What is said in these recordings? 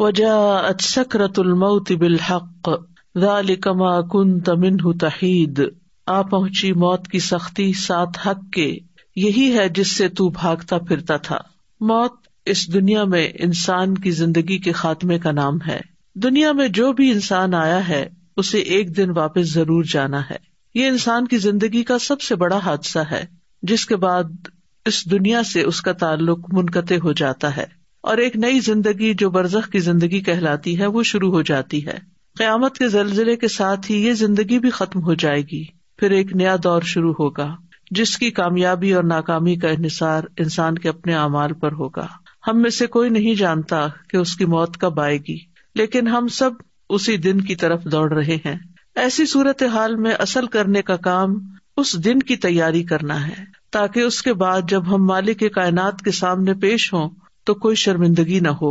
وجاءت سكرة الموت بالحق ذلك ما كنت منه تحيد आ पहुंची मौत की सख्ती साथ हक के यही है जिससे तू भागता फिरता था मौत इस दुनिया में इंसान की जिंदगी के खात्मे का नाम है दुनिया में जो भी इंसान आया है उसे एक दिन वापस जरूर जाना है ये इंसान की जिंदगी का सबसे बड़ा हादसा है जिसके बाद इस दुनिया से उसका ताल्लुक मुनकते हो जाता है और एक नई जिंदगी जो बरजख की जिंदगी कहलाती है वो शुरू हो जाती है क्यामत के जलजिले के साथ ही ये जिंदगी भी खत्म हो जाएगी फिर एक नया दौर शुरू होगा जिसकी कामयाबी और नाकामी का इसार इंसान के अपने अमाल पर होगा हम में से कोई नहीं जानता कि उसकी मौत कब आएगी लेकिन हम सब उसी दिन की तरफ दौड़ रहे हैं ऐसी सूरत हाल में असल करने का काम उस दिन की तैयारी करना है ताकि उसके बाद जब हम मालिक कायनात के सामने पेश हों तो कोई शर्मिंदगी न हो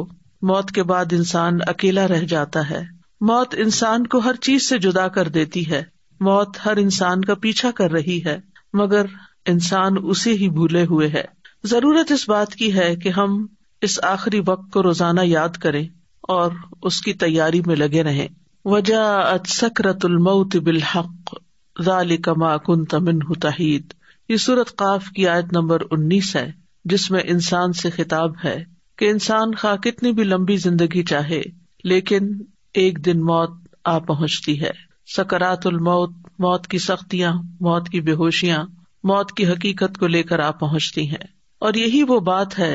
मौत के बाद इंसान अकेला रह जाता है मौत इंसान को हर चीज से जुदा कर देती है मौत हर इंसान का पीछा कर रही है मगर इंसान उसे ही भूले हुए है जरूरत इस बात की है कि हम इस आखिरी वक्त को रोजाना याद करें और उसकी तैयारी में लगे रहें वजह सक्रतुलमौत बिलहक जालिकमा कुन कुमिन तहीद ये सूरत काफ की आयत नंबर उन्नीस है जिसमें इंसान से खिताब है की इंसान खा कितनी भी लम्बी जिंदगी चाहे लेकिन एक दिन मौत आ पहुँचती है सकारातुल मौत मौत की सख्तियाँ मौत की बेहोशियाँ मौत की हकीकत को लेकर आ पहुँचती है और यही वो बात है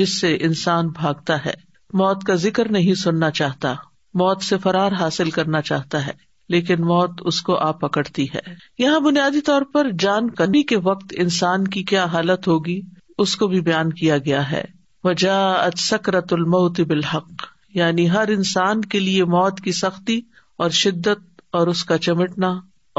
जिससे इंसान भागता है मौत का जिक्र नहीं सुनना चाहता मौत से फरार हासिल करना चाहता है लेकिन मौत उसको आ पकड़ती है यहाँ बुनियादी तौर पर जान करने के वक्त इंसान की क्या हालत होगी उसको भी बयान किया गया है वजह अज सक्रतुल मौत बिल हक यानी हर इंसान के लिए मौत की सख्ती और शिद्दत और उसका चमटना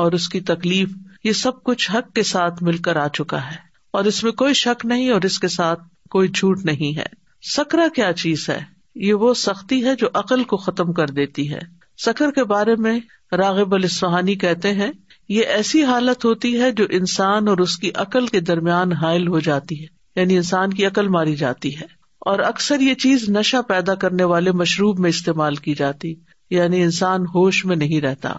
और उसकी तकलीफ ये सब कुछ हक के साथ मिलकर आ चुका है और इसमें कोई शक नहीं और इसके साथ कोई झूठ नहीं है सकरा क्या चीज है ये वो सख्ती है जो अकल को खत्म कर देती है सकर के बारे में रागिब अल सुहानी कहते हैं ये ऐसी हालत होती है जो इंसान और उसकी अकल के दरमियान हायल हो जाती है यानी इंसान की अकल मारी जाती है और अक्सर ये चीज नशा पैदा करने वाले मशरूब में इस्तेमाल की जाती यानी इंसान होश में नहीं रहता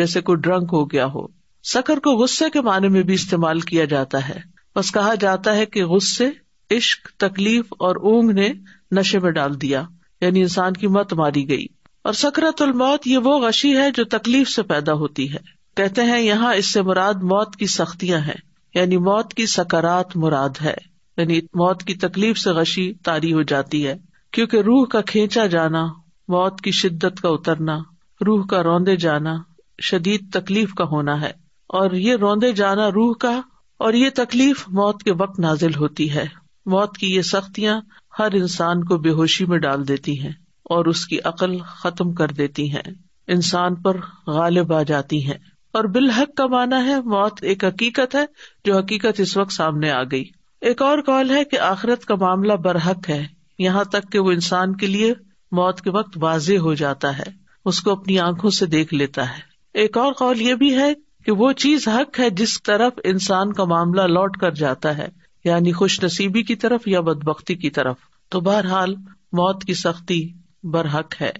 जैसे कोई ड्रंक हो गया हो सकर को गुस्से के माने में भी इस्तेमाल किया जाता है बस कहा जाता है कि गुस्से इश्क तकलीफ और ऊंग ने नशे में डाल दिया यानी इंसान की मत मारी गई और सकरतुल मौत ये वो गशी है जो तकलीफ से पैदा होती है कहते हैं यहाँ इससे मुराद मौत की सख्तियाँ हैं यानी मौत की सकारात मुराद है यानी मौत की तकलीफ से गशी तारी हो जाती है क्योंकि रूह का खेचा जाना मौत की शिद्दत का उतरना रूह का रौंदे जाना शदीद तकलीफ का होना है और ये रौंदे जाना रूह का और ये तकलीफ मौत के वक्त नाजिल होती है मौत की ये सख्तियाँ हर इंसान को बेहोशी में डाल देती है और उसकी अकल खत्म कर देती है इंसान पर गालिब आ जाती है और बिलहक का माना है मौत एक हकीकत है जो हकीकत इस वक्त सामने आ गई एक और कौल है की आखिरत का मामला बरहक है यहाँ तक कि वो इंसान के लिए मौत के वक्त वाजे हो जाता है उसको अपनी आंखों से देख लेता है एक और कौल ये भी है की वो चीज हक है जिस तरफ इंसान का मामला लौट कर जाता है यानी खुश नसीबी की तरफ या बदबकती की तरफ तो बहरहाल मौत की सख्ती बरहक है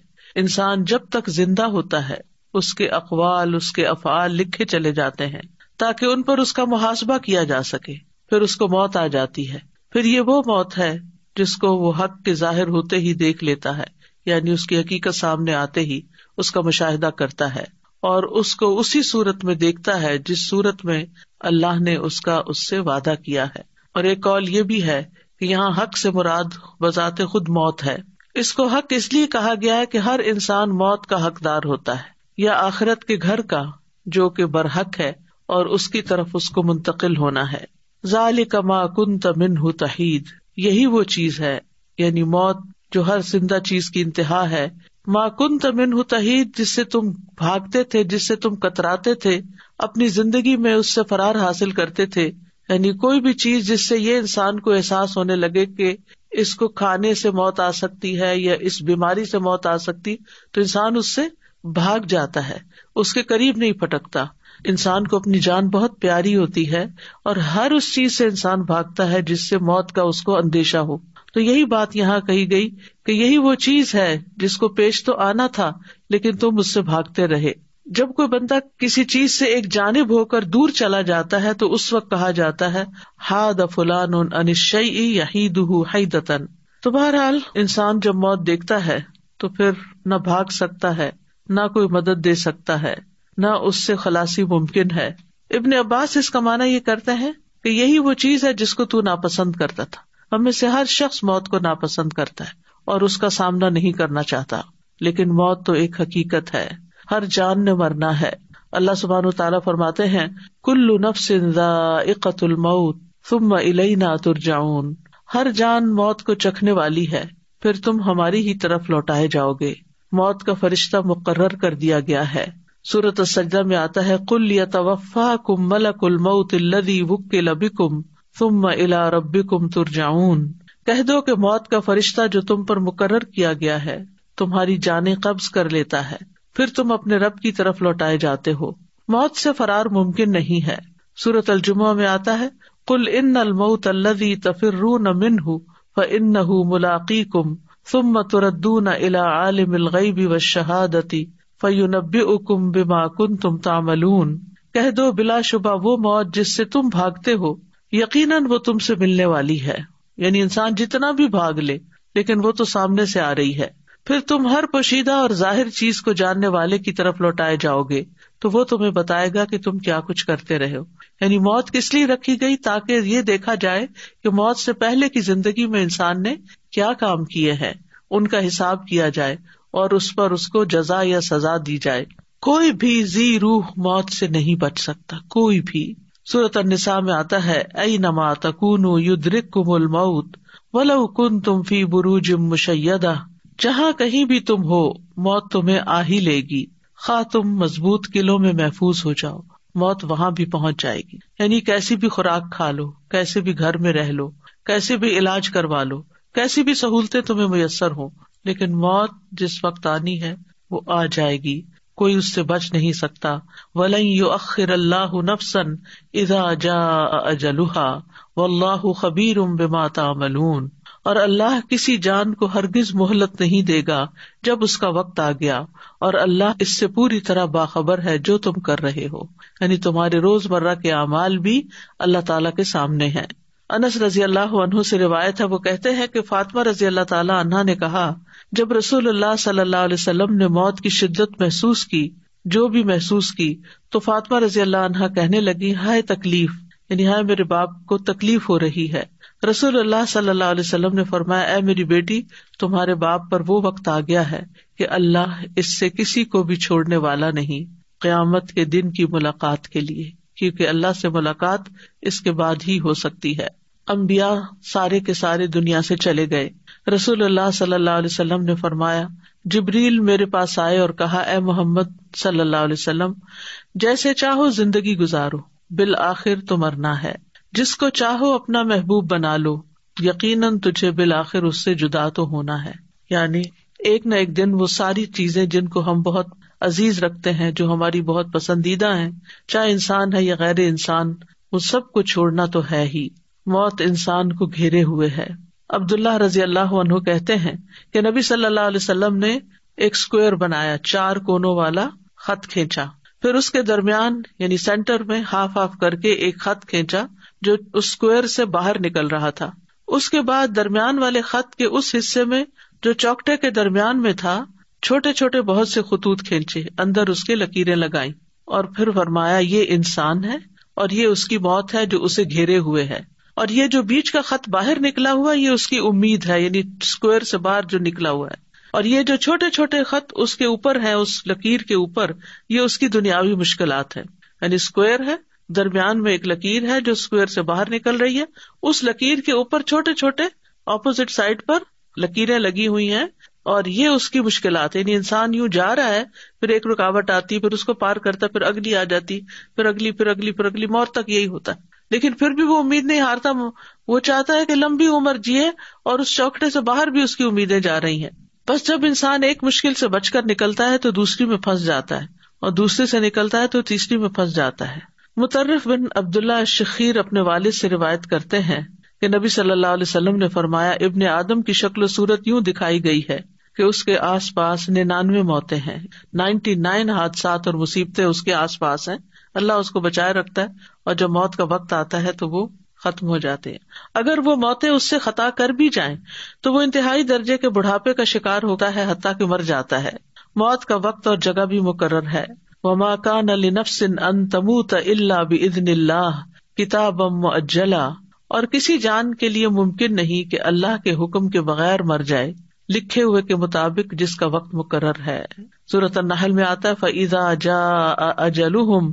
इंसान जब तक जिंदा होता है उसके अकवाल उसके अफाल लिखे चले जाते हैं ताकि उन पर उसका मुहासबा किया जा सके फिर उसको मौत आ जाती है फिर ये वो मौत है जिसको वो हक के जाहिर होते ही देख लेता है यानी उसकी हकीकत सामने आते ही उसका मुशाहिदा करता है और उसको उसी सूरत में देखता है जिस सूरत में अल्लाह ने उसका उससे वादा किया है और एक कौल ये भी है कि यहाँ हक से मुराद बजाते खुद मौत है इसको हक इसलिए कहा गया है कि हर इंसान मौत का हकदार होता है या आखिरत के घर का जो कि बरहक है और उसकी तरफ उसको मुंतकिल होना है जालिक मा कुंत मिनहु तहीद यही वो चीज है यानी मौत जो हर जिंदा चीज की इंतहा है मा कुंत मिनहु तहीद जिससे तुम भागते थे जिससे तुम कतराते थे अपनी जिंदगी में उससे फरार हासिल करते थे यानी कोई भी चीज जिससे ये इंसान को एहसास होने लगे कि इसको खाने से मौत आ सकती है या इस बीमारी से मौत आ सकती तो इंसान उससे भाग जाता है उसके करीब नहीं फटकता इंसान को अपनी जान बहुत प्यारी होती है और हर उस चीज से इंसान भागता है जिससे मौत का उसको अंदेशा हो तो यही बात यहाँ कही गई कि यही वो चीज है जिसको पेश तो आना था लेकिन तुम उससे भागते रहे जब कोई बंदा किसी चीज से एक जानब होकर दूर चला जाता है तो उस वक्त कहा जाता है हा द फुलान अनिश्चयी दतन तो बहरहाल इंसान जब मौत देखता है तो फिर न भाग सकता है न कोई मदद दे सकता है न उससे खलासी मुमकिन है इबन अब्बास इसका माना ये करते हैं कि यही वो चीज है जिसको तू नापसंद करता था हमें से हर शख्स मौत को नापसंद करता है और उसका सामना नहीं करना चाहता लेकिन मौत तो एक हकीकत है हर जान ने मरना है अल्लाह सुबहान तला फरमाते हैं कुल्लु कुल्लू नफ्सुल मऊत तुम इलई ना तुर जाऊन हर जान मौत को चखने वाली है फिर तुम हमारी ही तरफ लौटाए जाओगे मौत का फरिश्ता मुकर्र कर दिया गया है सूरत सज्जा में आता है कुल यतवफा कुम मलकुल मऊत लदी वक्ल बिकुम तुम इला रब्बिकुम तुरजाउन कह दो के मौत का फरिश्ता जो तुम पर मुकर किया गया है तुम्हारी जाने कब्ज कर लेता है फिर तुम अपने रब की तरफ लौटाए जाते हो मौत से फरार मुमकिन नहीं है सूरत अलजुमा में आता है कुल इन अलमऊत अल्लदी तफिर रू न मिन हूँ फ इन मुलाकी कुम तुम तुरदू न इला गई भी व शहादती फयुनबी उकुम बिमाकुन तुम तामलून कह दो बिला शुबा वो मौत जिससे तुम भागते हो यकीन वो तुमसे मिलने वाली है यानी इंसान जितना भी भाग ले लेकिन वो तो सामने से आ रही है फिर तुम हर पोशीदा और जाहिर चीज को जानने वाले की तरफ लौटाए जाओगे तो वो तुम्हें बताएगा कि तुम क्या कुछ करते रहे हो यानी मौत किस लिए रखी गई ताकि ये देखा जाए कि मौत से पहले की जिंदगी में इंसान ने क्या काम किए हैं उनका हिसाब किया जाए और उस पर उसको जजा या सजा दी जाए कोई भी जी रूह मौत से नहीं बच सकता कोई भी सूरत निसा में आता है ऐ नमा तकून युद्रिक कुमुल मऊत वलो कुन तुम फी बुरूज मुशैदा जहाँ कहीं भी तुम हो मौत तुम्हें आ ही लेगी खा तुम मजबूत किलो में महफूज हो जाओ मौत वहाँ भी पहुँच जाएगी यानी कैसी भी खुराक खा लो कैसे भी घर में रह लो कैसे भी इलाज करवा लो कैसी भी सहूलतें तुम्हें मुयसर हो लेकिन मौत जिस वक्त आनी है वो आ जाएगी कोई उससे बच नहीं सकता वलई यो अखिर अल्लाह नफसन इजा जा अजलुहा वल्लाह खबीर उम बेमाता मलून और अल्लाह किसी जान को हरगिज मोहलत नहीं देगा जब उसका वक्त आ गया और अल्लाह इससे पूरी तरह बाखबर है जो तुम कर रहे हो यानी तुम्हारे रोजमर्रा के अमाल भी अल्लाह ताला के सामने हैं अनस रजी अल्लाह से रिवायत है वो कहते हैं कि फातिमा रजी अल्लाह तला ने कहा जब रसूल सल्लल्लाहु अलैहि वसल्लम ने मौत की शिद्दत महसूस की जो भी महसूस की तो फातमा रजी अल्लाह अनहा कहने लगी हाय तकलीफ यानी हाय मेरे बाप को तकलीफ हो रही है रसूल अल्लाह सल्लल्लाहु अलैहि वसल्लम ने फरमाया ए मेरी बेटी तुम्हारे बाप पर वो वक्त आ गया है कि अल्लाह इससे किसी को भी छोड़ने वाला नहीं क्यामत के दिन की मुलाकात के लिए क्योंकि अल्लाह से मुलाकात इसके बाद ही हो सकती है अम्बिया सारे के सारे दुनिया से चले गए रसूलुल्लाह सल्लल्लाहु अलैहि वसल्लम ने फरमाया जिब्रील मेरे पास आए और कहा ए मोहम्मद सल्लल्लाहु अलैहि वसल्लम जैसे चाहो जिंदगी गुजारो बिल आखिर तो मरना है जिसको चाहो अपना महबूब बना लो यकीनन तुझे बिल आखिर उससे जुदा तो होना है यानी एक न एक दिन वो सारी चीजें जिनको हम बहुत अजीज रखते हैं जो हमारी बहुत पसंदीदा है चाहे इंसान है या गैर इंसान वो सब को छोड़ना तो है ही मौत इंसान को घेरे हुए है अब्दुल्ला रजी अल्लाह कहते हैं कि नबी सल्लल्लाहु अलैहि वसल्लम ने एक स्क्वायर बनाया चार कोनों वाला खत खेचा फिर उसके दरमियान यानी सेंटर में हाफ हाफ करके एक खत खेचा जो उस स्क्वायर से बाहर निकल रहा था उसके बाद दरमियान वाले खत के उस हिस्से में जो चौकटे के दरमियान में था छोटे छोटे बहुत से खतूत खींचे अंदर उसके लकीरें लगाई और फिर फरमाया ये इंसान है और ये उसकी मौत है जो उसे घेरे हुए है और ये जो बीच का खत बाहर निकला हुआ ये उसकी उम्मीद है यानी स्क्वायर से बाहर जो निकला हुआ है और ये जो छोटे छोटे खत उसके ऊपर है उस लकीर के ऊपर ये उसकी दुनियावी मुश्किल है यानी स्क्वायर है दरमियान में एक लकीर है जो स्क्वायर से बाहर निकल रही है उस लकीर के ऊपर छोटे छोटे ऑपोजिट साइड पर लकीरें लगी हुई है और ये उसकी मुश्किल है यानी इंसान यूं जा रहा है फिर एक रुकावट आती फिर उसको पार करता फिर अगली आ जाती फिर अगली फिर अगली फिर अगली मौत तक यही होता है लेकिन फिर भी वो उम्मीद नहीं हारता वो चाहता है कि लंबी उम्र जिए और उस चौकटे से बाहर भी उसकी उम्मीदें जा रही हैं बस जब इंसान एक मुश्किल से बचकर निकलता है तो दूसरी में फंस जाता है और दूसरे से निकलता है तो तीसरी में फंस जाता है मुतर्रफ बिन अब्दुल्ला शखीर अपने वालिद से रिवायत करते हैं की नबी सल्लल्लाहु ने फरमाया इब्ने आदम की शक्ल सूरत यूँ दिखाई गई है कि उसके आसपास निन्यानवे मौतें हैं नाइन्टी नाइन हादसा और मुसीबतें उसके आसपास हैं अल्लाह उसको बचाए रखता है और जब मौत का वक्त आता है तो वो खत्म हो जाते हैं अगर वो मौतें उससे खता कर भी जाए तो वो इंतहाई दर्जे के बुढ़ापे का शिकार होता है हती कि मर जाता है मौत का वक्त और जगह भी मुकर्र है वमा कान अली नफसिन अन तमूत अल्ला बदन किताब अज्जला और किसी जान के लिए मुमकिन नहीं की अल्लाह के हुक्म के बगैर मर जाए लिखे हुए के मुताबिक जिसका वक्त मुकर है सूरत नहल में आता है फईजा जा अजलुहम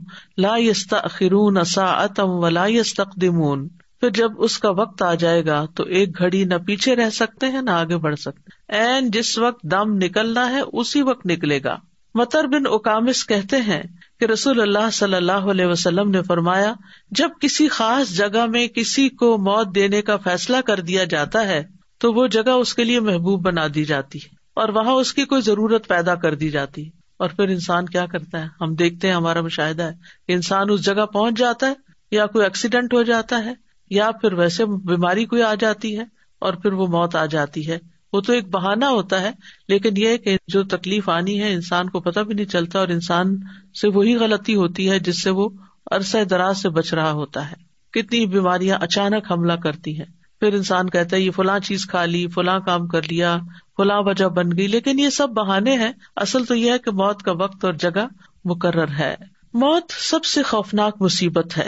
लास्तरून असातम व लास्तकदमून फिर जब उसका वक्त आ जाएगा तो एक घड़ी न पीछे रह सकते हैं न आगे बढ़ सकते एन जिस वक्त दम निकलना है उसी वक्त निकलेगा मतर बिन उकामिस कहते हैं कि रसूल अल्लाह सल्लल्लाहु अलैहि वसल्लम ने फरमाया जब किसी खास जगह में किसी को मौत देने का फैसला कर दिया जाता है तो वो जगह उसके लिए महबूब बना दी जाती है और वहां उसकी कोई जरूरत पैदा कर दी जाती है और फिर इंसान क्या करता है हम देखते हैं हमारा मुशाह है कि इंसान उस जगह पहुंच जाता है या कोई एक्सीडेंट हो जाता है या फिर वैसे बीमारी कोई आ जाती है और फिर वो मौत आ जाती है वो तो एक बहाना होता है लेकिन यह कि जो तकलीफ आनी है इंसान को पता भी नहीं चलता और इंसान से वही गलती होती है जिससे वो अरसा दराज से बच रहा होता है कितनी बीमारियां अचानक हमला करती हैं फिर इंसान कहता है ये फुला चीज खा ली फुला काम कर लिया फुला वजह बन गई लेकिन ये सब बहाने हैं असल तो यह है कि मौत का वक्त और जगह मुकर्र है मौत सबसे खौफनाक मुसीबत है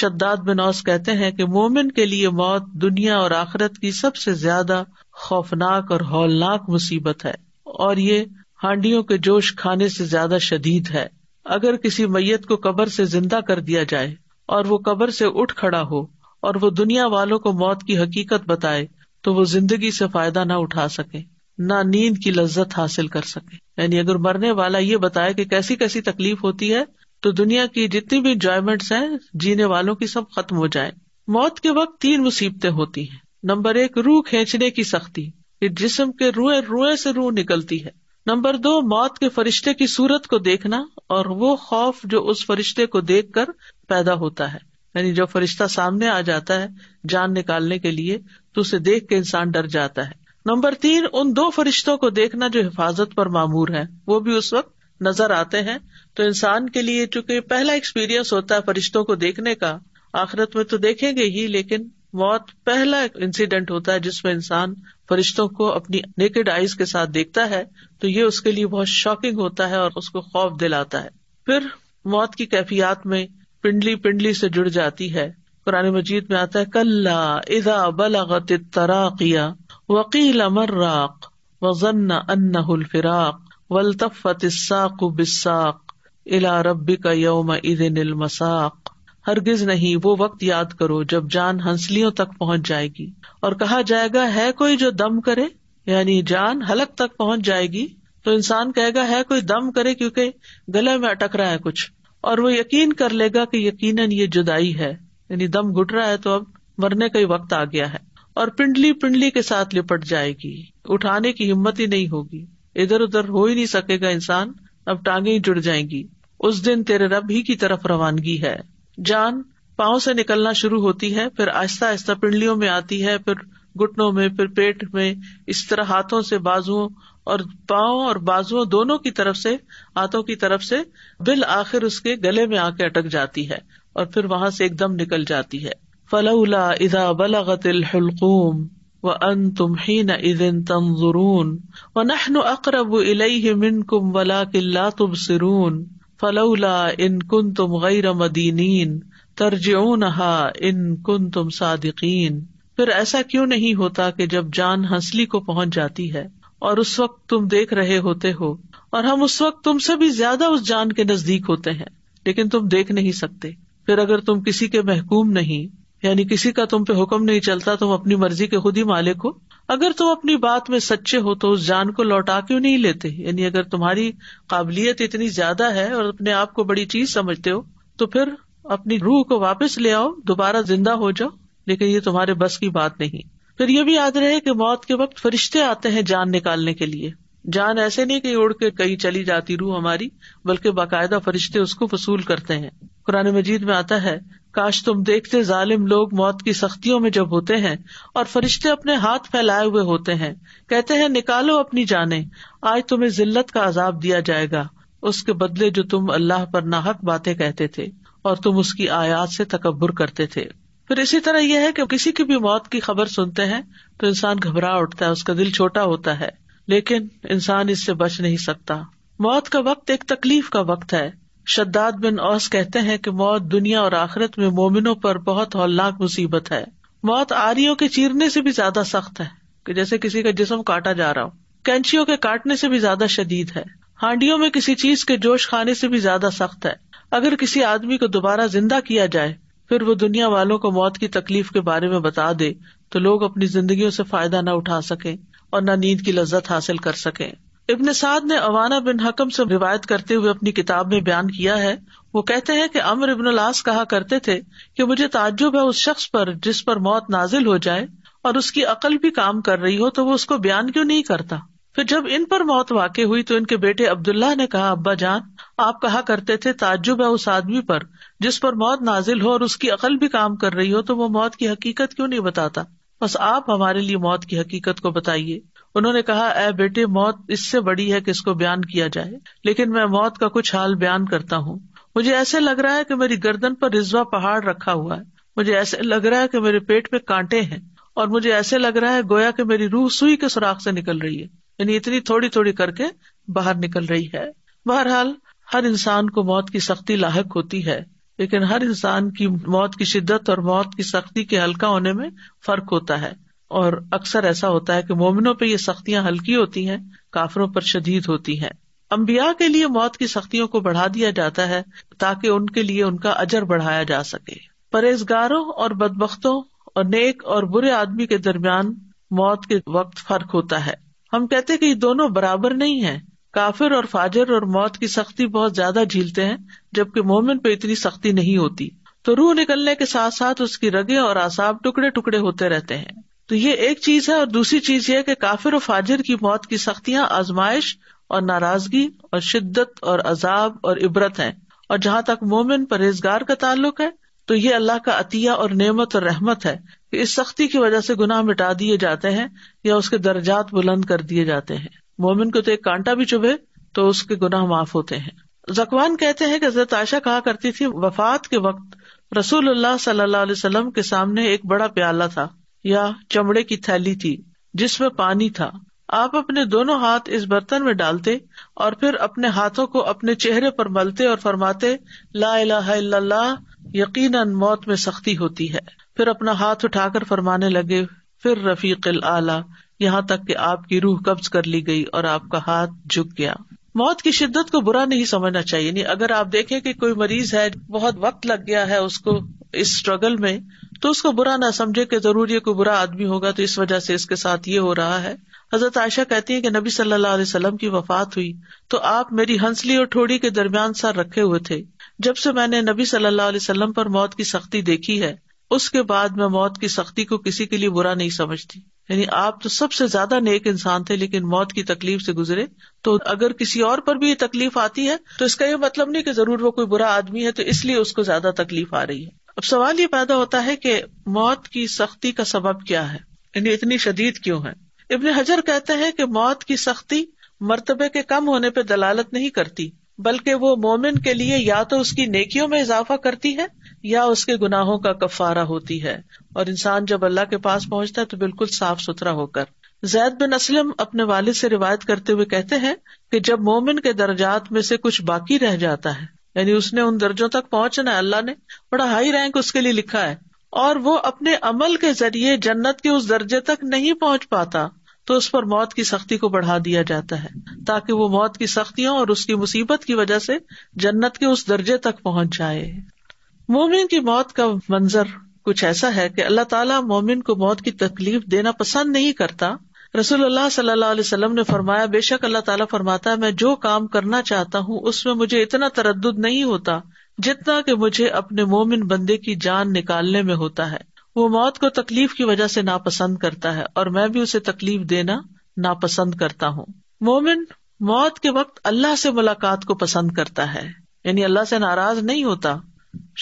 शद्दाद बिनौस कहते हैं कि मोमिन के लिए मौत दुनिया और आखिरत की सबसे ज्यादा खौफनाक और हौलनाक मुसीबत है और ये हांडियों के जोश खाने से ज्यादा शदीद है अगर किसी मैयत को कबर से जिंदा कर दिया जाए और वो कबर से उठ खड़ा हो और वो दुनिया वालों को मौत की हकीकत बताए तो वो जिंदगी से फायदा ना उठा सके ना नींद की लज्जत हासिल कर सके यानी अगर मरने वाला ये बताए कि कैसी कैसी तकलीफ होती है तो दुनिया की जितनी भी इंजॉयमेंट है जीने वालों की सब खत्म हो जाए मौत के वक्त तीन मुसीबतें होती है नंबर एक रूह खेचने की सख्ती जिसम के रूए रूए से रूह निकलती है नंबर दो मौत के फरिश्ते की सूरत को देखना और वो खौफ जो उस फरिश्ते को देख कर पैदा होता है यानी जब फरिश्ता सामने आ जाता है जान निकालने के लिए तो उसे देख के इंसान डर जाता है नंबर तीन उन दो फरिश्तों को देखना जो हिफाजत पर मामूर है वो भी उस वक्त नजर आते हैं तो इंसान के लिए चूंकि पहला एक्सपीरियंस होता है फरिश्तों को देखने का आखिरत में तो देखेंगे ही लेकिन मौत पहला इंसिडेंट होता है जिसमें इंसान फरिश्तों को अपनी नेकेड आईज के साथ देखता है तो ये उसके लिए बहुत शॉकिंग होता है और उसको खौफ दिलाता है फिर मौत की कैफियात में पिंडली पिंडली से जुड़ जाती है कुरान मजीद में आता है कल्ला इदा बलगत तराकिया वकील अमर्राक वजन्न अन्नहुल फिराक वलतफत इस्साक बिस्साक इला रबी का यौम इदिन मसाक हरगिज नहीं वो वक्त याद करो जब जान हंसलियों तक पहुँच जाएगी और कहा जाएगा है कोई जो दम करे यानी जान हलक तक पहुँच जाएगी तो इंसान कहेगा है कोई दम करे क्योंकि गले में अटक रहा है कुछ और वो यकीन कर लेगा कि यकीन ये जुदाई है यानी दम घुट रहा है तो अब मरने का ही वक्त आ गया है और पिंडली पिंडली के साथ लिपट जाएगी उठाने की हिम्मत ही नहीं होगी इधर उधर हो ही नहीं सकेगा इंसान अब टांगे ही जुड़ जाएंगी उस दिन तेरे रब ही की तरफ रवानगी है जान पाओ से निकलना शुरू होती है फिर आहिस्ता आहिस्ता पिंडलियों में आती है फिर घुटनों में फिर पेट में इस तरह हाथों से बाजुओं और पाओ और बाजुओं दोनों की तरफ से हाथों की तरफ से बिल आखिर उसके गले में आके अटक जाती है और फिर वहां से एकदम निकल जाती है फलाउला इजा बलगतुम व अन तुम ही न इदिन तंजुरून व नहन अकरब इलई मिनकुम वला किल्ला तुम सिरून फलौला इन कुन तुम गैर मदीनीन तरजहा इन कुन तुम सादिकीन फिर ऐसा क्यों नहीं होता कि जब जान हंसली को पहुंच जाती है और उस वक्त तुम देख रहे होते हो और हम उस वक्त तुमसे भी ज्यादा उस जान के नजदीक होते हैं लेकिन तुम देख नहीं सकते फिर अगर तुम किसी के महकूम नहीं यानी किसी का तुम पे हुक्म नहीं चलता तुम अपनी मर्जी के खुद ही मालिक हो अगर तुम अपनी बात में सच्चे हो तो उस जान को लौटा क्यों नहीं लेते यानी अगर तुम्हारी काबिलियत इतनी ज्यादा है और अपने आप को बड़ी चीज समझते हो तो फिर अपनी रूह को वापस ले आओ दोबारा जिंदा हो जाओ लेकिन ये तुम्हारे बस की बात नहीं फिर ये भी याद रहे कि मौत के वक्त फरिश्ते आते हैं जान निकालने के लिए जान ऐसे नहीं कि उड़ के कहीं चली जाती रू हमारी बल्कि बाकायदा फरिश्ते उसको वसूल करते हैं कुरान मजीद में आता है काश तुम देखते जालिम लोग मौत की सख्तियों में जब होते हैं और फरिश्ते अपने हाथ फैलाए हुए होते हैं कहते हैं निकालो अपनी जाने आज तुम्हे जिल्लत का अजाब दिया जाएगा उसके बदले जो तुम अल्लाह पर नाहक बातें कहते थे और तुम उसकी आयात से तकबर करते थे फिर इसी तरह यह है कि किसी की भी मौत की खबर सुनते हैं तो इंसान घबरा उठता है उसका दिल छोटा होता है लेकिन इंसान इससे बच नहीं सकता मौत का वक्त एक तकलीफ का वक्त है शद्दाद बिन औस कहते हैं कि मौत दुनिया और आखिरत में मोमिनों पर बहुत हौलनाक मुसीबत है मौत आरियों के चीरने से भी ज्यादा सख्त है कि जैसे किसी का जिस्म काटा जा रहा हो कैंचियों के काटने से भी ज्यादा शदीद है हांडियों में किसी चीज के जोश खाने से भी ज्यादा सख्त है अगर किसी आदमी को दोबारा जिंदा किया जाए फिर वो दुनिया वालों को मौत की तकलीफ के बारे में बता दे तो लोग अपनी जिंदगी से फायदा न उठा सके और न नींद की लज्जत हासिल कर सके इब्न साद ने अवाना बिन हकम से रिवायत करते हुए अपनी किताब में बयान किया है वो कहते हैं कि अमर इब्न लास कहा करते थे कि मुझे ताज्जुब है उस शख्स पर जिस पर मौत नाजिल हो जाए और उसकी अकल भी काम कर रही हो तो वो उसको बयान क्यों नहीं करता फिर जब इन पर मौत वाकई हुई तो इनके बेटे अब्दुल्ला ने कहा अब्बा जान आप कहा करते थे ताजुब है उस आदमी पर जिस पर मौत नाजिल हो और उसकी अकल भी काम कर रही हो तो वो मौत की हकीकत क्यों नहीं बताता बस आप हमारे लिए मौत की हकीकत को बताइए उन्होंने कहा ए बेटे मौत इससे बड़ी है कि इसको बयान किया जाए लेकिन मैं मौत का कुछ हाल बयान करता हूँ मुझे ऐसे लग रहा है कि मेरी गर्दन पर रिजवा पहाड़ रखा हुआ है मुझे ऐसे लग रहा है कि मेरे पेट में कांटे हैं और मुझे ऐसे लग रहा है गोया कि मेरी रूह सुई के सुराख से निकल रही है यानी इतनी थोड़ी थोड़ी करके बाहर निकल रही है बहरहाल हर इंसान को मौत की सख्ती लाक होती है लेकिन हर इंसान की मौत की शिद्दत और मौत की सख्ती के हल्का होने में फर्क होता है और अक्सर ऐसा होता है की मोमिनों पर यह सख्तियां हल्की होती है काफरों पर शदीद होती है अम्बिया के लिए मौत की सख्तियों को बढ़ा दिया जाता है ताकि उनके लिए उनका अजर बढ़ाया जा सके परहेजगारों और बदबख्तों और नेक और बुरे आदमी के दरमियान मौत के वक्त फर्क होता है हम कहते हैं कि ये दोनों बराबर नहीं है काफिर और फाजर और मौत की सख्ती बहुत ज्यादा झीलते हैं जबकि मोमिन पे इतनी सख्ती नहीं होती तो रूह निकलने के साथ साथ उसकी रगे और आसाब टुकड़े टुकड़े होते रहते हैं तो ये एक चीज है और दूसरी चीज यह की काफिर और फाजिर की मौत की सख्तियाँ आजमाइश और नाराजगी और शिद्दत और अजाब और इबरत है और जहाँ तक मोमिन परहेजगार का ताल्लुक है तो ये अल्लाह का अतिया और नमत और रहमत है कि इस सख्ती की वजह से गुनाह मिटा दिए जाते हैं या उसके दर्जात बुलंद कर दिए जाते हैं मोमिन को तो एक कांटा भी चुभे तो उसके गुनाह माफ होते हैं जकवान कहते हैं कि हजरत आयशा कहा करती थी वफात के वक्त रसूलुल्लाह सल्लल्लाहु अलैहि वसल्लम के सामने एक बड़ा प्याला था या चमड़े की थैली थी जिसमें पानी था आप अपने दोनों हाथ इस बर्तन में डालते और फिर अपने हाथों को अपने चेहरे पर मलते और फरमाते ला इला यकीनन मौत में सख्ती होती है फिर अपना हाथ उठाकर फरमाने लगे फिर रफीक आला यहाँ तक कि आपकी रूह कब्ज कर ली गई और आपका हाथ झुक गया मौत की शिद्दत को बुरा नहीं समझना चाहिए नहीं अगर आप देखें कि कोई मरीज है बहुत वक्त लग गया है उसको इस स्ट्रगल में तो उसको बुरा ना समझे कि जरूर ये कोई बुरा आदमी होगा तो इस वजह से इसके साथ ये हो रहा है हजरत आयशा कहती है कि नबी सल्लल्लाहु अलैहि वसल्लम की वफात हुई तो आप मेरी हंसली और ठोड़ी के दरमियान सर रखे हुए थे जब से मैंने नबी सल्लल्लाहु अलैहि वसल्लम पर मौत की सख्ती देखी है उसके बाद मैं मौत की सख्ती को किसी के लिए बुरा नहीं समझती यानी आप तो सबसे ज्यादा नेक इंसान थे लेकिन मौत की तकलीफ से गुजरे तो अगर किसी और पर भी ये तकलीफ आती है तो इसका ये मतलब नहीं कि जरूर वो कोई बुरा आदमी है तो इसलिए उसको ज्यादा तकलीफ आ रही है अब सवाल ये पैदा होता है कि मौत की सख्ती का सबब क्या है यानी इतनी शदीद क्यों है इबन हजर कहते हैं कि मौत की सख्ती मर्तबे के कम होने पर दलालत नहीं करती बल्कि वो मोमिन के लिए या तो उसकी नेकियों में इजाफा करती है या उसके गुनाहों का कफारा होती है और इंसान जब अल्लाह के पास पहुंचता है तो बिल्कुल साफ सुथरा होकर जैद बिन असलम अपने वालिद से रिवायत करते हुए कहते हैं कि जब मोमिन के दर्जात में से कुछ बाकी रह जाता है यानी उसने उन दर्जों तक पहुँचना अल्लाह ने बड़ा हाई रैंक उसके लिए लिखा है और वो अपने अमल के जरिए जन्नत के उस दर्जे तक नहीं पहुँच पाता तो उस पर मौत की सख्ती को बढ़ा दिया जाता है ताकि वो मौत की सख्तियों और उसकी मुसीबत की वजह से जन्नत के उस दर्जे तक पहुँच जाए मोमिन की मौत का मंजर कुछ ऐसा है कि अल्लाह ताला मोमिन को मौत की तकलीफ देना पसंद नहीं करता रसूल सल्लल्लाहु अलैहि वसल्लम ने फरमाया बेशक अल्लाह ताला फरमाता है मैं जो काम करना चाहता हूँ उसमें मुझे इतना तरद नहीं होता जितना कि मुझे अपने मोमिन बंदे की जान निकालने में होता है वो मौत को तकलीफ की वजह से नापसंद करता है और मैं भी उसे तकलीफ देना नापसंद करता हूँ मोमिन मौत के वक्त अल्लाह से मुलाकात को पसंद करता है यानी अल्लाह से नाराज नहीं होता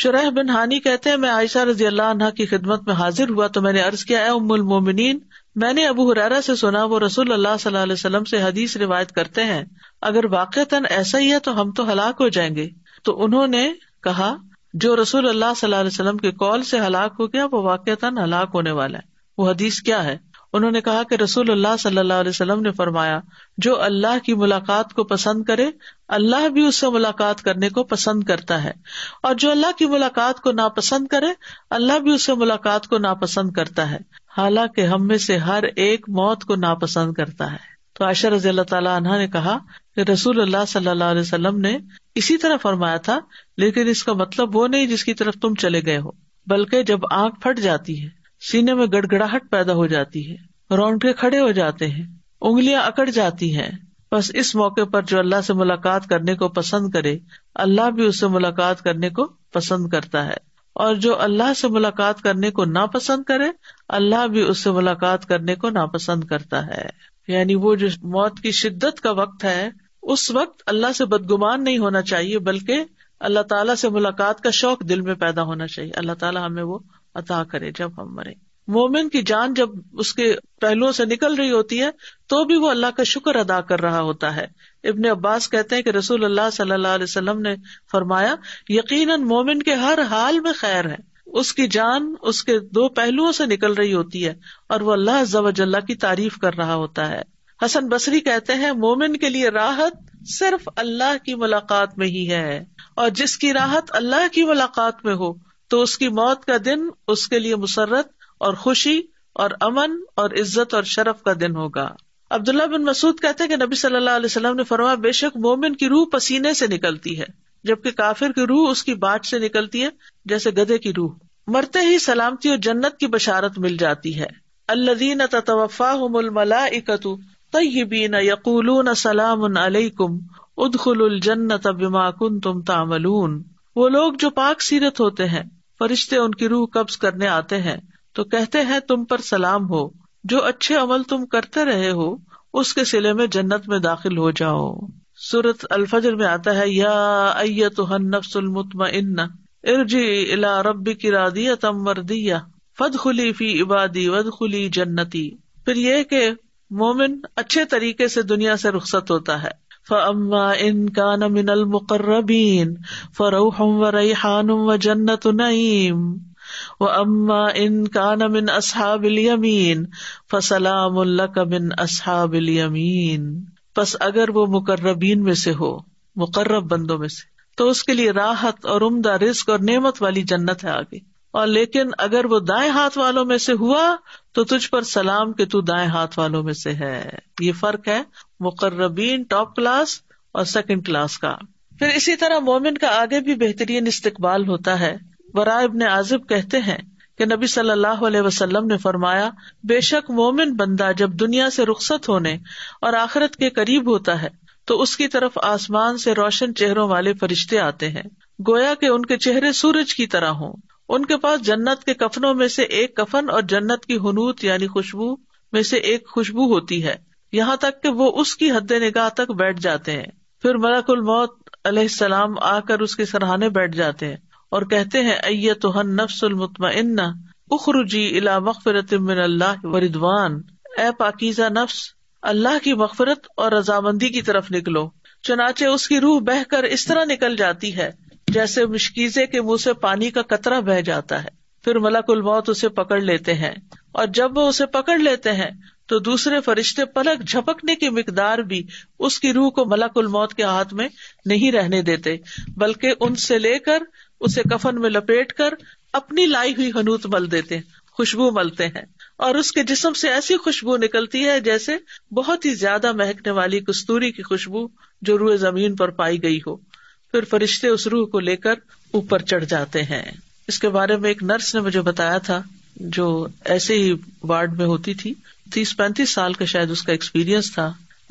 शरह बिन हानी कहते हैं मैं आयशा रजी अल्लाह की खिदमत में हाजिर हुआ तो मैंने अर्ज किया उम्मुल मोमिनीन मैंने अबू हुरैरा से सुना वो रसूल अल्लाह सल्लल्लाहु अलैहि वसल्लम से हदीस रिवायत करते हैं अगर वाकता ऐसा ही है तो हम तो हलाक हो जाएंगे तो उन्होंने कहा जो रसूल अल्लाह सल्लल्लाहु अलैहि वसल्लम के कौल से हलाक हो गया वो वाकता हलाक होने वाला है वो हदीस क्या है उन्होंने कहा कि रसूल सल्लल्लाहु अलैहि वसल्लम ने फरमाया जो अल्लाह की मुलाकात को पसंद करे अल्लाह भी उससे मुलाकात करने को पसंद करता है और जो अल्लाह की मुलाकात को नापसंद करे अल्लाह भी उससे मुलाकात को नापसंद करता है हालांकि हम में से हर एक मौत को नापसंद करता है तो आशा रजी अल्लाह तला ने कहा कि रसूल सल्लल्लाहु अलैहि वसल्लम ने इसी तरह फरमाया था लेकिन इसका मतलब वो नहीं जिसकी तरफ तुम चले गए हो बल्कि जब आंख फट जाती है सीने में गड़गड़ाहट पैदा हो जाती है रौनके खड़े हो जाते हैं उंगलियां अकड़ जाती हैं बस इस मौके पर जो अल्लाह से मुलाकात करने को पसंद करे अल्लाह भी उससे मुलाकात करने को पसंद करता है और जो अल्लाह से मुलाकात करने को नापसंद करे अल्लाह भी उससे मुलाकात करने को नापसंद करता है यानी वो जो मौत की शिद्दत का वक्त है उस वक्त अल्लाह से बदगुमान नहीं होना चाहिए बल्कि अल्लाह ताला से मुलाकात का शौक दिल में पैदा होना चाहिए अल्लाह ताला हमें वो अता करे जब हम मरे मोमिन की जान जब उसके पहलुओं से निकल रही होती है तो भी वो अल्लाह का शुक्र अदा कर रहा होता है इबन अब्बास कहते हैं कि रसूल अल्लाह सल्लल्लाहु अलैहि वसल्लम ने फरमाया यकीनन मोमिन के हर हाल में खैर है उसकी जान उसके दो पहलुओं से निकल रही होती है और वो अल्लाह जवजल्ला की तारीफ कर रहा होता है हसन बसरी कहते हैं मोमिन के लिए राहत सिर्फ अल्लाह की मुलाकात में ही है और जिसकी राहत अल्लाह की मुलाकात में हो तो उसकी मौत का दिन उसके लिए मुसरत और खुशी और अमन और इज्जत और शरफ का दिन होगा अब्दुल्ला बिन मसूद कहते हैं कि नबी सल्लल्लाहु अलैहि वसल्लम ने फरमाया बेशक मोमिन की रूह पसीने से निकलती है जबकि काफिर की रूह उसकी बाट से निकलती है जैसे गधे की रूह मरते ही सलामती और जन्नत की बशारत मिल जाती है अल्लदीन तवफा हमला इकतु तयबीन यकूलून सलाम अलैकुम उदखुल जन्नत बिमा कुन तुम तामलून वो लोग जो पाक सीरत होते हैं फरिश्ते उनकी रूह कब्ज करने आते हैं तो कहते हैं तुम पर सलाम हो जो अच्छे अमल तुम करते रहे हो उसके सिले में जन्नत में दाखिल हो जाओ सूरत अल्फजर में आता है या अय तुहन नफ्सुल मुतमइन्ना इरजी इला रब्बी की रादिया तम वर्दिया फद खुली फी इबादी वद खुली जन्नती फिर ये के मोमिन अच्छे तरीके से दुनिया से रुख्सत होता है फम्मा इनका न मिनल मुकर्रबीन फरूह व रईहान व जन्नत नईम व अम्मा इनका न मिन असहाबिल यमीन फसलाम बिन असहाबिल यमीन बस अगर वो मुकर्रबीन में से हो मुकर्रब बंदों में से तो उसके लिए राहत और उम्दा रिस्क और नेमत वाली जन्नत है आगे और लेकिन अगर वो दाएं हाथ वालों में से हुआ तो तुझ पर सलाम के तू दाएं हाथ वालों में से है ये फर्क है मुकर्रबीन टॉप क्लास और सेकंड क्लास का फिर इसी तरह मोमिन का आगे भी बेहतरीन इस्तकबाल होता है वरा इबन आजिब कहते हैं कि नबी सल्लल्लाहु अलैहि वसल्लम ने फरमाया बेशक मोमिन बंदा जब दुनिया से रुख्सत होने और आखिरत के करीब होता है तो उसकी तरफ आसमान से रोशन चेहरों वाले फरिश्ते आते हैं गोया के उनके चेहरे सूरज की तरह हों उनके पास जन्नत के कफनों में से एक कफन और जन्नत की हनूत यानी खुशबू में से एक खुशबू होती है यहाँ तक कि वो उसकी हद निगाह तक बैठ जाते हैं फिर मलकुल मौत अलैहिस्सलाम आकर उसके सराहने बैठ जाते हैं और कहते हैं अय तो हन नफ्सुल मुतमन्ना उखरुजी इला मखफरत व रिदवान ए पाकिजा नफ्स अल्लाह की मखफरत और रजामंदी की तरफ निकलो चनाचे उसकी रूह बहकर इस तरह निकल जाती है जैसे मशकीजे के मुंह से पानी का कतरा बह जाता है फिर मलाकुल मौत उसे पकड़ लेते हैं और जब वो उसे पकड़ लेते हैं तो दूसरे फरिश्ते पलक झपकने की मकदार भी उसकी रूह को मलाकुल मौत के हाथ में नहीं रहने देते बल्कि उनसे लेकर उसे कफन में लपेट कर अपनी लाई हुई हनूत मल देते खुशबू मलते हैं और उसके जिसम से ऐसी खुशबू निकलती है जैसे बहुत ही ज्यादा महकने वाली कस्तूरी की खुशबू जो रूए जमीन पर पाई गई हो फिर फरिश्ते उस रूह को लेकर ऊपर चढ़ जाते हैं इसके बारे में एक नर्स ने मुझे बताया था जो ऐसे ही वार्ड में होती थी तीस पैंतीस साल का शायद उसका एक्सपीरियंस था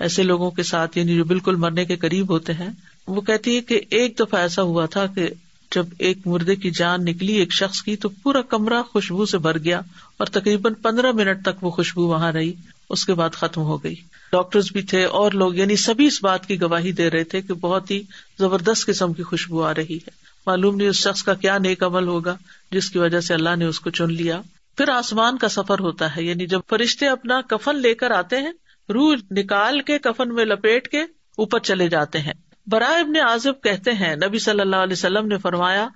ऐसे लोगों के साथ यानी जो बिल्कुल मरने के करीब होते हैं वो कहती है कि एक दफा ऐसा हुआ था कि जब एक मुर्दे की जान निकली एक शख्स की तो पूरा कमरा खुशबू से भर गया और तकरीबन पंद्रह मिनट तक वो खुशबू वहां रही उसके बाद खत्म हो गई डॉक्टर्स भी थे और लोग यानी सभी इस बात की गवाही दे रहे थे कि बहुत ही जबरदस्त किस्म की खुशबू आ रही है मालूम नहीं उस शख्स का क्या नेक अमल होगा जिसकी वजह से अल्लाह ने उसको चुन लिया फिर आसमान का सफर होता है यानी जब फरिश्ते अपना कफन लेकर आते हैं रूह निकाल के कफन में लपेट के ऊपर चले जाते हैं बरा इबन आजब कहते हैं नबी सल्लल्लाहु अलैहि वसल्लम ने फरमाया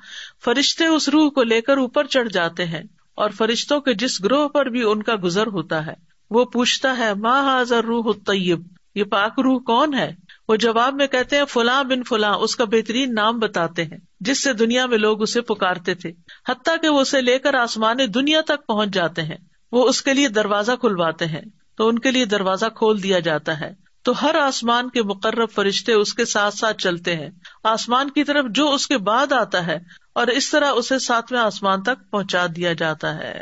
फरिश्ते उस रूह को लेकर ऊपर चढ़ जाते हैं और फरिश्तों के जिस ग्रोह पर भी उनका गुजर होता है वो पूछता है माँ हाजर रूह तय्यब ये पाक रूह कौन है वो जवाब में कहते हैं फुला बिन फुला उसका बेहतरीन नाम बताते हैं जिससे दुनिया में लोग उसे पुकारते थे हती के वो उसे लेकर आसमान दुनिया तक पहुँच जाते हैं वो उसके लिए दरवाजा खुलवाते हैं तो उनके लिए दरवाजा खोल दिया जाता है तो हर आसमान के मुकर्रब फरिश्ते उसके साथ साथ चलते हैं आसमान की तरफ जो उसके बाद आता है और इस तरह उसे सातवें आसमान तक पहुंचा दिया जाता है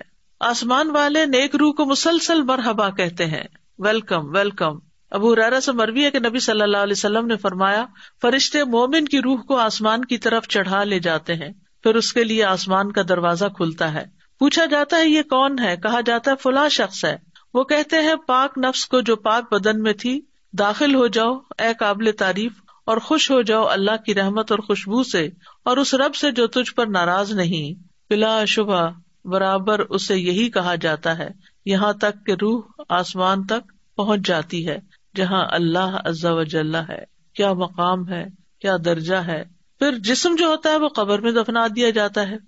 आसमान वाले नेक रूह को मुसलसल मरहबा कहते हैं वेलकम वेलकम अबू हुरैरा से मरवी है कि नबी सल्लल्लाहु अलैहि वसल्लम ने फरमाया फरिश्ते मोमिन की रूह को आसमान की तरफ चढ़ा ले जाते हैं फिर उसके लिए आसमान का दरवाजा खुलता है पूछा जाता है ये कौन है कहा जाता है फुला शख्स है वो कहते हैं पाक नफ्स को जो पाक बदन में थी दाखिल हो जाओ ए काबिल तारीफ और खुश हो जाओ अल्लाह की रहमत और खुशबू से और उस रब से जो तुझ पर नाराज नहीं बिला शुबा बराबर उसे यही कहा जाता है यहाँ तक कि रूह आसमान तक पहुँच जाती है जहाँ अल्लाह अज्जा वजल्ला है क्या मकाम है क्या दर्जा है फिर जिसम जो होता है वो कबर में दफना दिया जाता है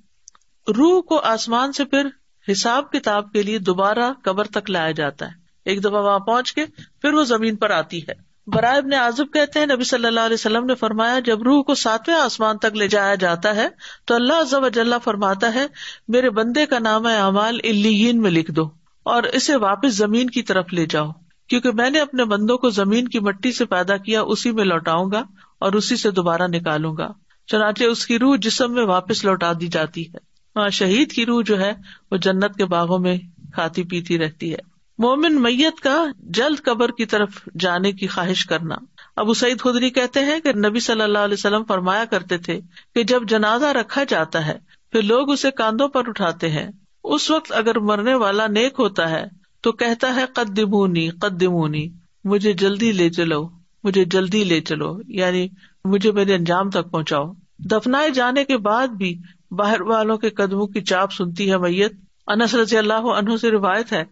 रूह को आसमान से फिर हिसाब किताब के लिए दोबारा कबर तक लाया जाता है एक दफा वहां पहुंच के फिर वो जमीन पर आती है बरा इबन आजब कहते हैं नबी सल्लल्लाहु अलैहि वसल्लम ने फरमाया जब रूह को सातवें आसमान तक ले जाया जाता है तो अल्लाह अजल्ला फरमाता है मेरे बंदे का नाम है अमाल इल्लीन में लिख दो और इसे वापस जमीन की तरफ ले जाओ क्योंकि मैंने अपने बंदों को जमीन की मट्टी से पैदा किया उसी में लौटाऊंगा और उसी से दोबारा निकालूंगा चनाचे उसकी रूह जिसम में वापस लौटा दी जाती है हाँ शहीद की रूह जो है वो जन्नत के बागों में खाती पीती रहती है मोमिन मैयत का जल्द कबर की तरफ जाने की ख्वाहिश करना अबू सईद खुदरी कहते हैं कि नबी सल्लल्लाहु अलैहि वसल्लम फरमाया करते थे कि जब जनाजा रखा जाता है फिर लोग उसे कांधों पर उठाते हैं उस वक्त अगर मरने वाला नेक होता है तो कहता है कद्दिमूनी कद्दिमूनी मुझे जल्दी ले चलो मुझे जल्दी ले चलो यानी मुझे मेरे अंजाम तक पहुँचाओ दफनाए जाने के बाद भी बाहर वालों के कदमों की चाप सुनती है मैयत अनस रजी अल्लाह से रिवायत है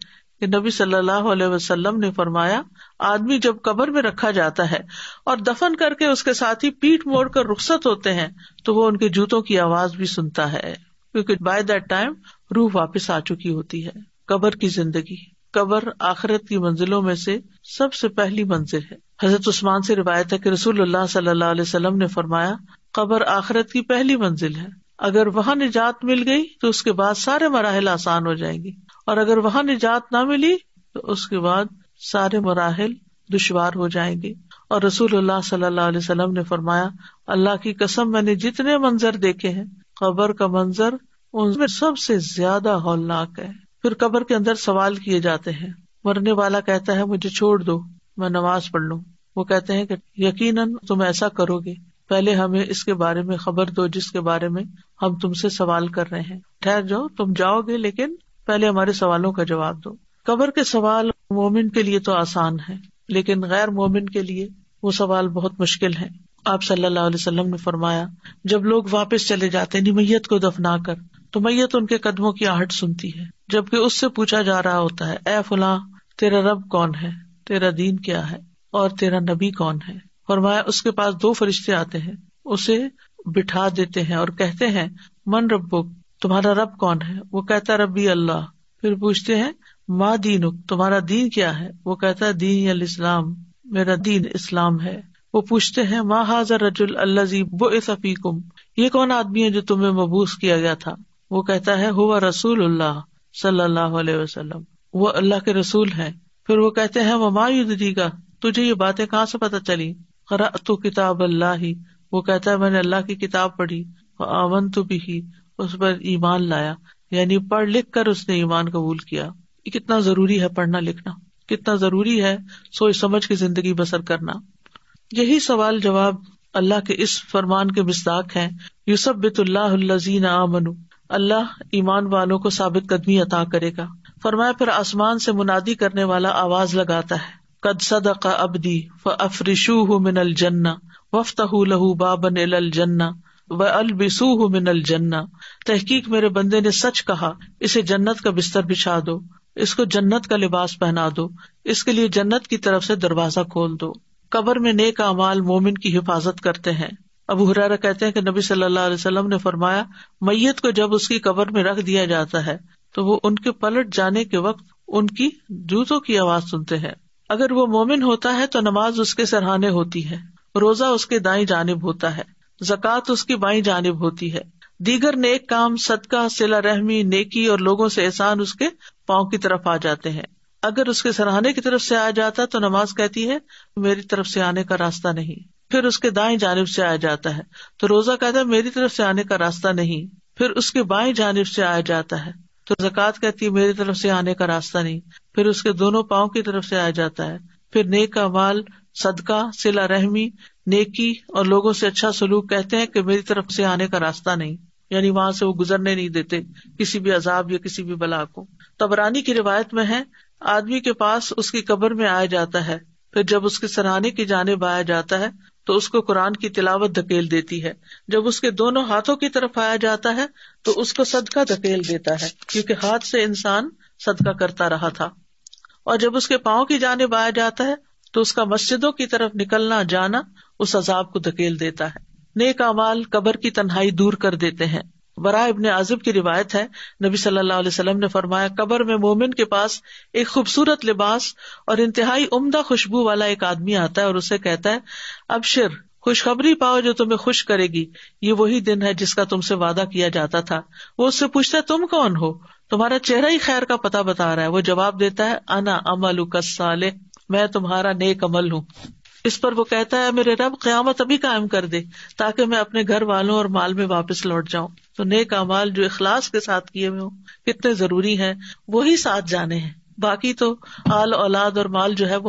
नबी सल्लल्लाहु अलैहि वसल्लम ने फरमाया आदमी जब कबर में रखा जाता है और दफन करके उसके साथ ही पीठ मोड़ कर रुख्सत होते हैं तो वो उनके जूतों की आवाज भी सुनता है क्योंकि बाय दैट टाइम रूह वापस आ चुकी होती है कबर की जिंदगी कबर आखिरत की मंजिलों में से सबसे पहली मंजिल है हजरत उस्मान से रिवायत है कि रसूलुल्लाह सल्लल्लाहु अलैहि वसल्लम ने फरमाया कबर आखिरत की पहली मंजिल है अगर वहां निजात मिल गई तो उसके बाद सारे मराहल आसान हो जाएंगे और अगर वहां निजात ना मिली तो उसके बाद सारे मराहल दुशवार हो जाएंगे और रसूल सल्लल्लाहु ने फरमाया अल्लाह की कसम मैंने जितने मंजर देखे है कबर का मंजर उनमें सबसे ज्यादा हौलनाक है फिर कबर के अंदर सवाल किए जाते हैं मरने वाला कहता है मुझे छोड़ दो मैं नमाज पढ़ लू वो कहते हैं कि यकीनन तुम ऐसा करोगे पहले हमें इसके बारे में खबर दो जिसके बारे में हम तुमसे सवाल कर रहे हैं ठहर जाओ तुम जाओगे लेकिन पहले हमारे सवालों का जवाब दो कबर के सवाल मोमिन के लिए तो आसान है लेकिन गैर मोमिन के लिए वो सवाल बहुत मुश्किल है आप सल्लल्लाहु अलैहि वसल्लम ने फरमाया जब लोग वापस चले जाते हैं मैयत को दफना कर तो मैयत उनके कदमों की आहट सुनती है जबकि उससे पूछा जा रहा होता है ए फुला तेरा रब कौन है तेरा दीन क्या है और तेरा नबी कौन है और माया उसके पास दो फरिश्ते आते हैं उसे बिठा देते हैं और कहते हैं मन रब्बो तुम्हारा रब कौन है वो कहता है रबी अल्लाह फिर पूछते हैं माँ दीनुक तुम्हारा दीन क्या है वो कहता है दीन अल इस्लाम मेरा दीन इस्लाम है वो पूछते हैं माँ हाजर रजुल अल्लाजी बोफीकुम ये कौन आदमी है जो तुम्हें मबूस किया गया था वो कहता है हुआ रसूल अल्लाह सल्लाह वसल्लम वो अल्लाह के रसूल है फिर वो कहते हैं वमा का तुझे ये बातें कहाँ से पता चली करा तो किताब अल्लाह ही वो कहता है मैंने अल्लाह की किताब पढ़ी वो आवन तो भी ही उस पर ईमान लाया यानी पढ़ लिख कर उसने ईमान कबूल किया कितना जरूरी है पढ़ना लिखना कितना जरूरी है सोच समझ के जिंदगी बसर करना यही सवाल जवाब अल्लाह के इस फरमान के मिसदाक है यूसफ बितुल्लाजीन आमनु अल्लाह ईमान वालों को साबित कदमी अता करेगा फरमाया फिर आसमान से मुनादी करने वाला आवाज लगाता है कद सदक अबदी फ अफरिशू मिनल जन्ना वफ्तह लहू बाबन अल जन्ना व अलबिसूह मिनल जन्ना तहकीक मेरे बंदे ने सच कहा इसे जन्नत का बिस्तर बिछा दो इसको जन्नत का लिबास पहना दो इसके लिए जन्नत की तरफ से दरवाजा खोल दो कबर में नेक अमाल मोमिन की हिफाजत करते हैं अबू हुररा कहते हैं कि नबी सल्लल्लाहु अलैहि वसल्लम ने फरमाया मैयत को जब उसकी कबर में रख दिया जाता है तो वो उनके पलट जाने के वक्त उनकी जूतों की आवाज सुनते हैं अगर वो मोमिन होता है तो नमाज उसके सरहाने होती है रोजा उसके दाई जानब होता है जक़ात उसकी बाई जानब होती है दीगर नेक काम सदका सिला रहमी नेकी और लोगों से एहसान उसके पाओ की तरफ आ जाते हैं अगर उसके सरहाने की तरफ से आ जाता तो नमाज कहती है मेरी तरफ से आने का रास्ता नहीं फिर उसके दाएं जानब से आया जाता है तो रोजा कहता है मेरी तरफ से आने का रास्ता नहीं फिर उसके बाएं जानब से आया जाता है तो जक़ात कहती है मेरी तरफ से आने का रास्ता नहीं फिर उसके दोनों पाओ की तरफ से आया जाता है फिर नेक अमाल सदका सिला रहमी नेकी और लोगों से अच्छा सलूक कहते हैं कि मेरी तरफ से आने का रास्ता नहीं यानी वहां से वो गुजरने नहीं देते किसी भी अजाब या किसी भी बला को तबरानी की रिवायत में है आदमी के पास उसकी कब्र में आया जाता है फिर जब उसके सराहने की जानब आया जाता है तो उसको कुरान की तिलावत धकेल देती है जब उसके दोनों हाथों की तरफ आया जाता है तो उसको सदका धकेल देता है क्योंकि हाथ से इंसान सदका करता रहा था और जब उसके पांव की जाने आया जाता है तो उसका मस्जिदों की तरफ निकलना जाना उस अजाब को धकेल देता है नेक अमाल कबर की तन्हाई दूर कर देते हैं बरा इबन आजिब की रिवायत है नबी सल्लल्लाहु अलैहि वसल्लम ने फरमाया कबर में मोमिन के पास एक खूबसूरत लिबास और इंतहाई उम्दा खुशबू वाला एक आदमी आता है और उसे कहता है अब शिर खुशखबरी पाओ जो तुम्हें खुश करेगी ये वही दिन है जिसका तुमसे वादा किया जाता था वो उससे पूछता तुम कौन हो तुम्हारा चेहरा ही खैर का पता बता रहा है वो जवाब देता है अना अमल साले मैं तुम्हारा नेक अमल हूँ इस पर वो कहता है मेरे रब क्यामत अभी कायम कर दे ताकि मैं अपने घर वालों और माल में वापस लौट जाऊँ तो नेक अमाल जो इखलास के साथ किए हुए कितने जरूरी हैं वही साथ जाने हैं बाकी तो आल औलाद और माल जो है वो